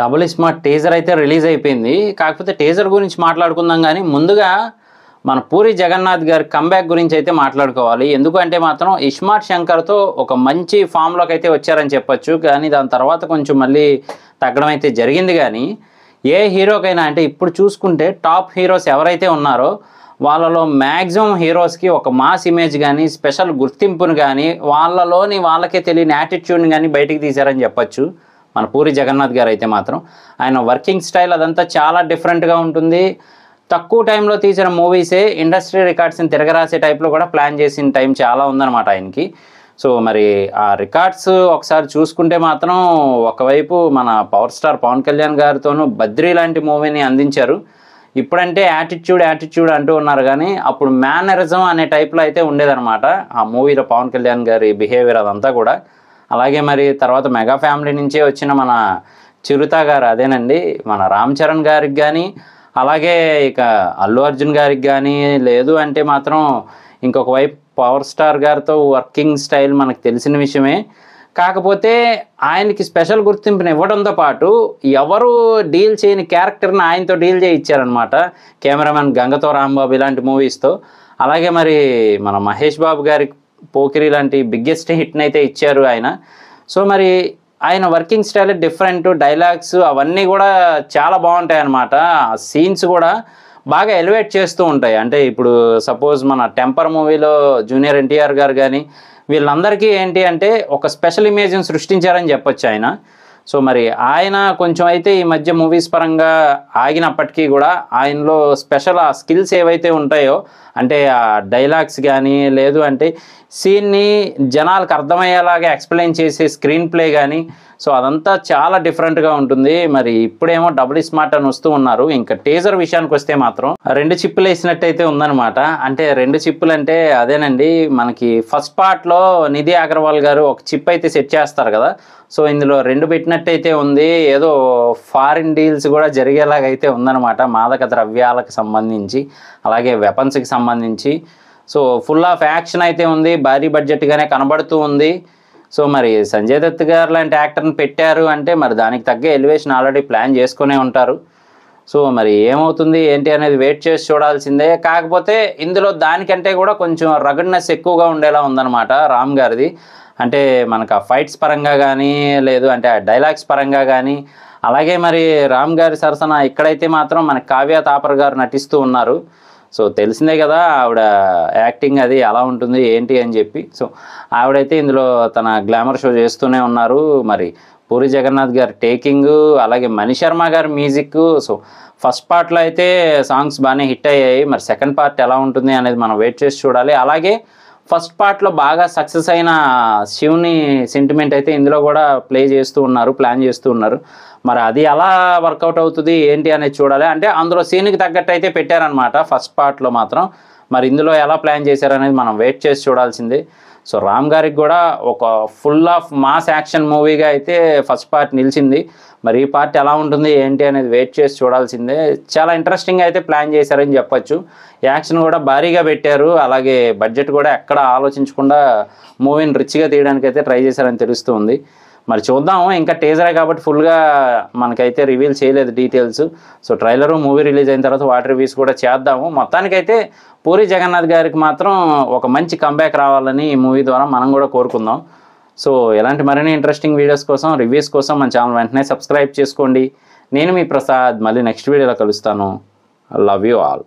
double smart teaser అయితే release అయిపోయింది కాకపోతే టేజర్ గురించి మాట్లాడుకుందాం కానీ ముందుగా మన పూరి జగన్నాథ్ గారి కంబ్యాక్ గురించి అయితే మాట్లాడుకోవాలి ఎందుకంటే మాత్రం ఇస్మార్ట్ శంకర్తో ఒక మంచి ఫామ్లోకి అయితే వచ్చారని చెప్పొచ్చు కానీ దాని తర్వాత కొంచెం మళ్ళీ తగ్గడం అయితే జరిగింది కానీ ఏ హీరోకైనా అంటే ఇప్పుడు చూసుకుంటే టాప్ హీరోస్ ఎవరైతే ఉన్నారో వాళ్ళలో మ్యాక్సిమం హీరోస్కి ఒక మాస్ ఇమేజ్ కానీ స్పెషల్ గుర్తింపును కానీ వాళ్ళలోని వాళ్ళకే తెలియని యాటిట్యూడ్ని కానీ బయటికి తీశారని చెప్పచ్చు మన పూరి జగన్నాథ్ గారు అయితే మాత్రం ఆయన వర్కింగ్ స్టైల్ అదంతా చాలా డిఫరెంట్గా ఉంటుంది తక్కువ టైంలో తీసిన మూవీసే ఇండస్ట్రీ రికార్డ్స్ని తిరగరాసే టైప్లో కూడా ప్లాన్ చేసిన టైం చాలా ఉందన్నమాట ఆయనకి సో మరి ఆ రికార్డ్స్ ఒకసారి చూసుకుంటే మాత్రం ఒకవైపు మన పవర్ స్టార్ పవన్ కళ్యాణ్ గారితోనూ బద్రీ లాంటి మూవీని అందించారు ఇప్పుడంటే యాటిట్యూడ్ యాటిట్యూడ్ అంటూ ఉన్నారు కానీ అప్పుడు మేనరిజం అనే టైప్లో అయితే ఉండేదన్నమాట ఆ మూవీలో పవన్ కళ్యాణ్ గారి బిహేవియర్ అదంతా కూడా అలాగే మరి తర్వాత మెగా ఫ్యామిలీ నుంచే వచ్చిన మన చిరుత గారు అదేనండి మన రామ్ చరణ్ గారికి కానీ అలాగే ఇక అల్లు అర్జున్ గారికి కానీ లేదు అంటే మాత్రం ఇంకొక వైపు పవర్ స్టార్ గారితో వర్కింగ్ స్టైల్ మనకు తెలిసిన విషయమే కాకపోతే ఆయనకి స్పెషల్ గుర్తింపుని ఇవ్వడంతో పాటు ఎవరు డీల్ చేయని క్యారెక్టర్ని ఆయనతో డీల్ చేయించారనమాట కెమెరామెన్ గంగతో రాంబాబు ఇలాంటి మూవీస్తో అలాగే మరి మన మహేష్ బాబు గారికి పోకిరి లాంటి బిగ్గెస్ట్ హిట్ని అయితే ఇచ్చారు ఆయన సో మరి ఆయన వర్కింగ్ స్టైల్ డిఫరెంట్ డైలాగ్స్ అవన్నీ కూడా చాలా బాగుంటాయి అన్నమాట సీన్స్ కూడా బాగా ఎలివేట్ చేస్తూ ఉంటాయి అంటే ఇప్పుడు సపోజ్ మన టెంపర్ మూవీలో జూనియర్ ఎన్టీఆర్ గారు కానీ వీళ్ళందరికీ ఏంటి అంటే ఒక స్పెషల్ ఇమేజ్ని సృష్టించారని చెప్పొచ్చు ఆయన సో మరి ఆయన కొంచెం అయితే ఈ మధ్య మూవీస్ పరంగా ఆగినప్పటికీ కూడా ఆయనలో స్పెషల్ ఆ స్కిల్స్ ఏవైతే ఉంటాయో అంటే ఆ డైలాగ్స్ కానీ లేదు అంటే సీన్ని జనాలకు అర్థమయ్యేలాగా ఎక్స్ప్లెయిన్ చేసే స్క్రీన్ ప్లే కానీ సో అదంతా చాలా డిఫరెంట్గా ఉంటుంది మరి ఇప్పుడేమో డబుల్ స్మార్ట్ అని వస్తూ ఉన్నారు ఇంకా టేజర్ విషయానికి వస్తే మాత్రం రెండు చిప్పులు వేసినట్టయితే ఉందనమాట అంటే రెండు చిప్పులు అంటే అదేనండి మనకి ఫస్ట్ పార్ట్లో నిధి అగర్వాల్ గారు ఒక చిప్ అయితే సెట్ చేస్తారు కదా సో ఇందులో రెండు పెట్టినట్టయితే ఉంది ఏదో ఫారిన్ డీల్స్ కూడా జరిగేలాగా అయితే ఉందన్నమాట మాదక ద్రవ్యాలకు సంబంధించి అలాగే వెపన్స్కి సంబంధించి సో ఫుల్ ఆఫ్ యాక్షన్ అయితే ఉంది భారీ బడ్జెట్గానే కనబడుతూ ఉంది సో మరి సంజయ్ దత్ గారు లాంటి యాక్టర్ని పెట్టారు అంటే మరి దానికి తగ్గ ఎలివేషన్ ఆల్రెడీ ప్లాన్ చేసుకునే ఉంటారు సో మరి ఏమవుతుంది ఏంటి అనేది వెయిట్ చేసి చూడాల్సిందే కాకపోతే ఇందులో దానికంటే కూడా కొంచెం రగడ్నెస్ ఎక్కువగా ఉండేలా ఉందన్నమాట రామ్ గారిది అంటే మనకు ఆ ఫైట్స్ పరంగా కానీ లేదు అంటే ఆ డైలాగ్స్ పరంగా కానీ అలాగే మరి రామ్ గారి సరసన ఇక్కడైతే మాత్రం మన కావ్య తాపర్ గారు నటిస్తూ ఉన్నారు సో తెలిసిందే కదా ఆవిడ యాక్టింగ్ అది ఎలా ఉంటుంది ఏంటి అని చెప్పి సో ఆవిడైతే ఇందులో తన గ్లామర్ షో చేస్తూనే ఉన్నారు మరి పూరి జగన్నాథ్ గారి టేకింగ్ అలాగే మణిశర్మ గారి మ్యూజిక్ సో ఫస్ట్ పార్ట్లో అయితే సాంగ్స్ బాగానే హిట్ అయ్యాయి మరి సెకండ్ పార్ట్ ఎలా ఉంటుంది అనేది మనం వెయిట్ చేసి చూడాలి అలాగే ఫస్ట్ పార్ట్లో బాగా సక్సెస్ అయిన శివుని సెంటిమెంట్ అయితే ఇందులో కూడా ప్లే చేస్తూ ఉన్నారు ప్లాన్ చేస్తూ ఉన్నారు మరి అది ఎలా వర్కౌట్ అవుతుంది ఏంటి అనేది చూడాలి అంటే అందులో సీన్కి తగ్గట్టు అయితే పెట్టారనమాట ఫస్ట్ పార్ట్లో మాత్రం మరి ఇందులో ఎలా ప్లాన్ చేశారనేది మనం వెయిట్ చేసి చూడాల్సిందే సో రామ్ గారికి కూడా ఒక ఫుల్ ఆఫ్ మాస్ యాక్షన్ మూవీగా అయితే ఫస్ట్ పార్ట్ నిలిచింది మరి ఈ పార్ట్ ఎలా ఉంటుంది ఏంటి అనేది వెయిట్ చేసి చూడాల్సిందే చాలా ఇంట్రెస్టింగ్ అయితే ప్లాన్ చేశారని చెప్పచ్చు యాక్షన్ కూడా భారీగా పెట్టారు అలాగే బడ్జెట్ కూడా ఎక్కడ ఆలోచించకుండా మూవీని రిచ్గా తీయడానికి అయితే ట్రై చేశారని తెలుస్తుంది మరి చూద్దాము ఇంకా టీజరే కాబట్టి ఫుల్గా మనకైతే రివీల్ చేయలేదు details so trailer movie release అయిన తర్వాత వాటర్ రివ్యూస్ కూడా చేద్దాము మొత్తానికైతే పూరి జగన్నాథ్ గారికి మాత్రం ఒక మంచి కంబ్యాక్ రావాలని ఈ మూవీ ద్వారా మనం కూడా కోరుకుందాం సో ఇలాంటి మరిన్ని ఇంట్రెస్టింగ్ వీడియోస్ కోసం రివ్యూస్ కోసం మన ఛానల్ వెంటనే సబ్స్క్రైబ్ చేసుకోండి నేను మీ ప్రసాద్ మళ్ళీ నెక్స్ట్ వీడియోలో కలుస్తాను లవ్ యూ ఆల్